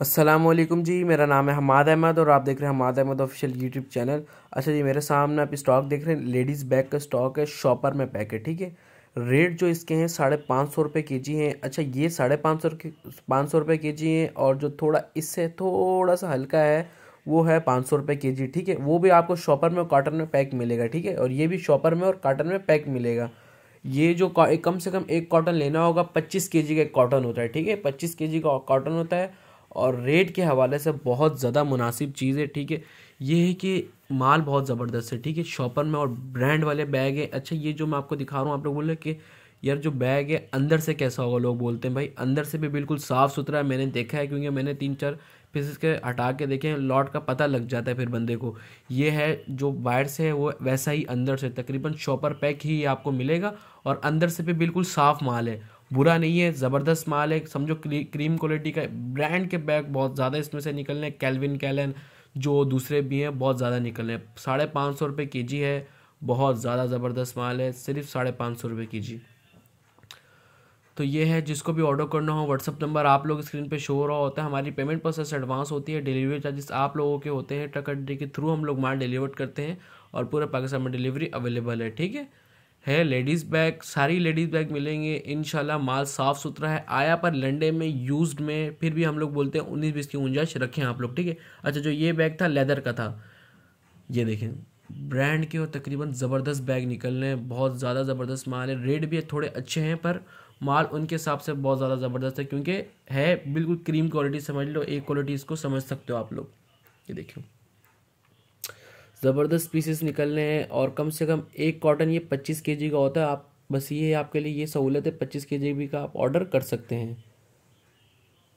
असलम जी मेरा नाम है हमाद अहमद और आप देख रहे हैं Hammad Ahmed official YouTube channel अच्छा जी मेरे सामने आप स्टॉक देख रहे हैं लेडीज़ बैग का स्टॉक है शॉपर में पैक है ठीक है रेट जो इसके हैं साढ़े पाँच सौ रुपये के जी हैं अच्छा ये साढ़े पाँच सौ पाँच सौ रुपये के जी हैं और जो थोड़ा इससे थोड़ा सा हल्का है वो है पाँच सौ रुपये के जी ठीक है वो भी आपको शॉपर में और काटन में पैक मिलेगा ठीक है और ये भी शॉपर में और काटन में पैक मिलेगा ये जो कम से कम एक कॉटन लेना होगा पच्चीस के जी का एक कॉटन होता है ठीक है पच्चीस के जी का कॉटन होता है और रेट के हवाले से बहुत ज़्यादा मुनासिब चीज़ है ठीक है ये है कि माल बहुत ज़बरदस्त है ठीक है शॉपर में और ब्रांड वाले बैग है अच्छा ये जो मैं आपको दिखा रहा हूँ आप लोग बोल रहे कि यार जो बैग है अंदर से कैसा होगा लोग बोलते हैं भाई अंदर से भी बिल्कुल साफ़ सुथरा है मैंने देखा है क्योंकि मैंने तीन चार पीसेस के हटा के देखे लॉट का पता लग जाता है फिर बंदे को ये है जो वायर से है वो वैसा ही अंदर से तकरीबन शॉपर पैक ही आपको मिलेगा और अंदर से भी बिल्कुल साफ़ माल है बुरा नहीं है ज़बरदस्त माल है समझो क्रीम क्वालिटी का ब्रांड के बैग बहुत ज़्यादा इसमें से निकल रहे हैं कैलविन कैलन जो दूसरे भी हैं बहुत ज़्यादा निकल रहे हैं साढ़े पाँच सौ रुपये के जी है बहुत ज़्यादा ज़बरदस्त माल है सिर्फ साढ़े पाँच सौ रुपये के जी तो ये है जिसको भी ऑर्डर करना हो व्हाट्सअप नंबर आप लोग स्क्रीन पे शो हो रहा होता है हमारी पेमेंट प्रोसेस एडवांस होती है डिलीवरी चार्जेस आप लोगों के होते हैं ट्रक अड्डे के थ्रू हम लोग माल डिलीवर करते हैं और पूरे पाकिस्तान में डिलीवरी अवेलेबल है ठीक है है लेडीज़ बैग सारी लेडीज़ बैग मिलेंगे इन माल साफ़ सुथरा है आया पर लंडे में यूज में फिर भी हम लोग बोलते हैं उन्नीस बीस की गुंजाइश रखें आप लोग ठीक है अच्छा जो ये बैग था लेदर का था ये देखें ब्रांड के और तकरीबन ज़बरदस्त बैग निकल रहे हैं बहुत ज़्यादा ज़बरदस्त माल है रेट भी थोड़े अच्छे हैं पर माल उनके हिसाब से बहुत ज़्यादा ज़बरदस्त है क्योंकि है बिल्कुल क्रीम क्वालिटी समझ लो एक क्वालिटी इसको समझ सकते हो आप लोग ये देखिए ज़बरदस्त पीसेस निकलने हैं और कम से कम एक कॉटन ये पच्चीस के का होता है आप बस ये आपके लिए ये सहूलत है पच्चीस के जी का आप ऑर्डर कर सकते हैं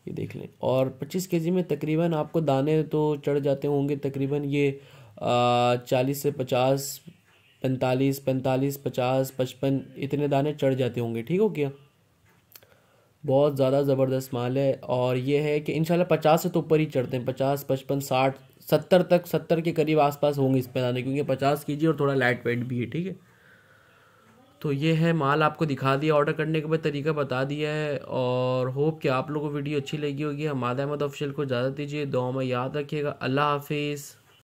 ये देख लें और पच्चीस के में तकरीबन आपको दाने तो चढ़ जाते होंगे तकरीबन ये चालीस से पचास पैंतालीस पैंतालीस पचास पचपन इतने दाने चढ़ जाते होंगे ठीक हो गया बहुत ज़्यादा ज़बरदस्त माल है और ये है कि इन शाला पचास से तो ऊपर ही चढ़ते हैं पचास पचपन साठ सत्तर तक सत्तर के करीब आसपास होंगे इस पैदाने क्योंकि पचास के जी और थोड़ा लाइट वेट भी है ठीक है तो ये है माल आपको दिखा दिया ऑर्डर करने के बाद तरीका बता दिया है और होप कि आप लोगों को वीडियो अच्छी लगी होगी हमाद अहमद ऑफिशियल को ज़्यादा दीजिए दुआ में याद रखिएगा अल्लाह हाफिज़